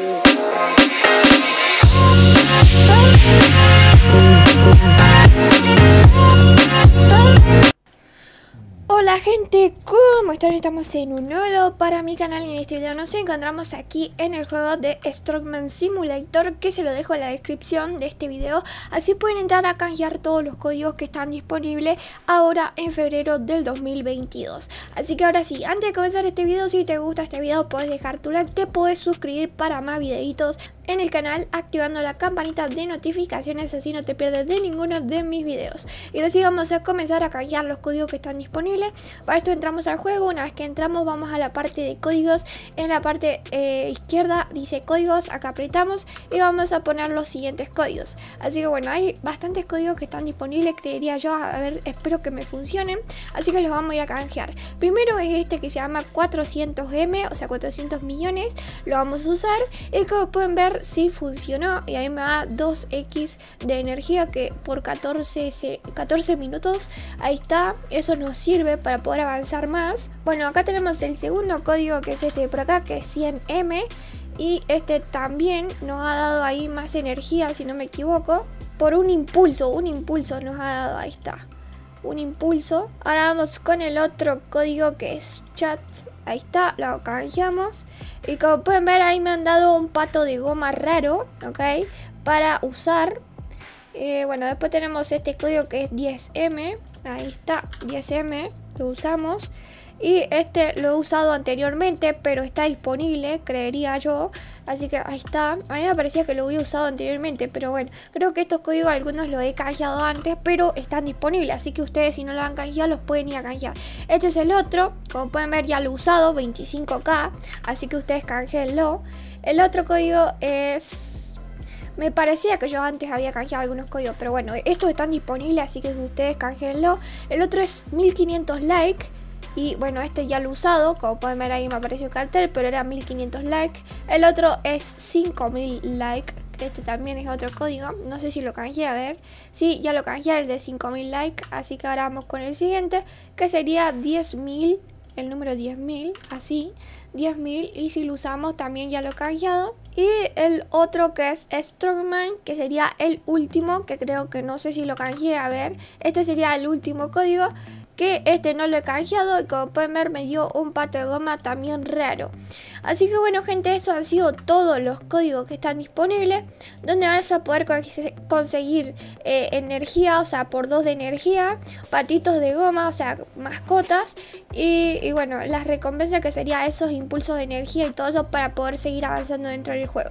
Thank you. gente, ¿cómo están? Estamos en un nuevo para mi canal y en este video nos encontramos aquí en el juego de Strongman Simulator que se lo dejo en la descripción de este video así pueden entrar a canjear todos los códigos que están disponibles ahora en febrero del 2022 así que ahora sí, antes de comenzar este video si te gusta este video puedes dejar tu like, te puedes suscribir para más videitos en el canal activando la campanita de notificaciones así no te pierdes de ninguno de mis videos y ahora sí vamos a comenzar a canjear los códigos que están disponibles para esto entramos al juego, una vez que entramos vamos a la parte de códigos, en la parte eh, izquierda dice códigos, acá apretamos y vamos a poner los siguientes códigos. Así que bueno, hay bastantes códigos que están disponibles, diría yo, a ver, espero que me funcionen, así que los vamos a ir a canjear. Primero es este que se llama 400M, o sea 400 millones, lo vamos a usar y como pueden ver sí funcionó y ahí me da 2x de energía que por 14, 14 minutos, ahí está, eso nos sirve para poder avanzar más. Bueno, acá tenemos el segundo código que es este por acá, que es 100M. Y este también nos ha dado ahí más energía, si no me equivoco. Por un impulso, un impulso nos ha dado, ahí está. Un impulso. Ahora vamos con el otro código que es chat. Ahí está, lo canjeamos. Y como pueden ver ahí me han dado un pato de goma raro, ¿ok? Para usar, eh, bueno, después tenemos este código que es 10M. Ahí está, 10M. Lo usamos. Y este lo he usado anteriormente, pero está disponible, creería yo. Así que ahí está. A mí me parecía que lo había usado anteriormente, pero bueno. Creo que estos códigos algunos los he canjeado antes, pero están disponibles. Así que ustedes si no lo han canjeado, los pueden ir a canjear. Este es el otro. Como pueden ver, ya lo he usado, 25k. Así que ustedes canjeenlo. El otro código es... Me parecía que yo antes había canjeado algunos códigos, pero bueno, estos están disponibles, así que ustedes canjeenlo. El otro es 1500 likes Y bueno, este ya lo he usado, como pueden ver ahí me apareció el cartel, pero era 1500 likes. El otro es 5000 like, este también es otro código, no sé si lo canjeé, a ver. Sí, ya lo canjeé, el de 5000 like, así que ahora vamos con el siguiente, que sería 10000 el número 10.000, así, 10.000 y si lo usamos también ya lo he cambiado. Y el otro que es Strongman, que sería el último, que creo que no sé si lo canjeé, a ver, este sería el último código que este no lo he canjeado y como pueden ver me dio un pato de goma también raro. Así que bueno gente, eso han sido todos los códigos que están disponibles, donde vas a poder conseguir eh, energía, o sea, por dos de energía, patitos de goma, o sea, mascotas, y, bueno, las recompensas que serían esos impulsos de energía y todo eso para poder seguir avanzando dentro del juego.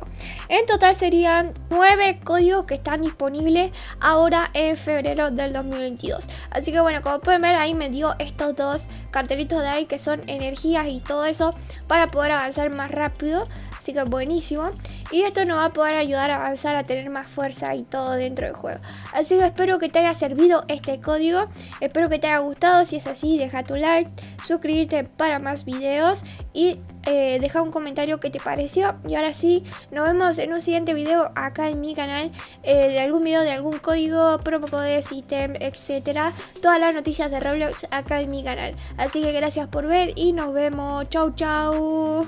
En total serían nueve códigos que están disponibles ahora en febrero del 2022. Así que bueno, como pueden ver ahí me dio estos dos cartelitos de ahí que son energías y todo eso para poder avanzar más rápido. Así que buenísimo. Y esto nos va a poder ayudar a avanzar, a tener más fuerza y todo dentro del juego. Así que espero que te haya servido este código. Espero que te haya gustado. Si es así, deja tu like, suscribirte para más videos y eh, deja un comentario que te pareció. Y ahora sí, nos vemos en un siguiente video acá en mi canal eh, de algún video de algún código, promo code, system, etcétera. Todas las noticias de Roblox acá en mi canal. Así que gracias por ver y nos vemos. Chau, chau.